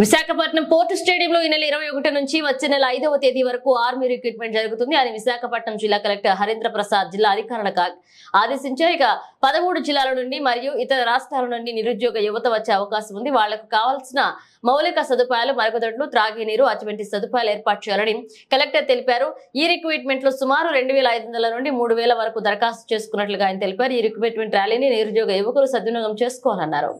Visakhapatnam port స్టేడియంలో ఈ నెల ఇరవై ఒకటి నుంచి వచ్చే నెల ఐదవ తేదీ వరకు ఆర్మీ రిక్రూట్మెంట్ జరుగుతుంది అని విశాఖపట్నం జిల్లా కలెక్టర్ హరేంద్ర ప్రసాద్ జిల్లా అధికారుల ఆదేశించారు ఇక పదమూడు జిల్లాల నుండి మరియు ఇతర రాష్ట్రాల నుండి నిరుద్యోగ యువత వచ్చే అవకాశం ఉంది వాళ్లకు కావాల్సిన మౌలిక సదుపాయాలు మరుగుదొడ్లు త్రాగినీరు నీరు అటువంటి సదుపాయాలు ఏర్పాటు చేయాలని కలెక్టర్ తెలిపారు ఈ రిక్రూట్మెంట్ లో సుమారు రెండు నుండి మూడు వరకు దరఖాస్తు చేసుకున్నట్లుగా ఆయన తెలిపారు ఈ రిక్రూట్మెంట్ ర్యాలీని నిరుద్యోగ యువకులు సద్వినియోగం చేసుకోవాలన్నారు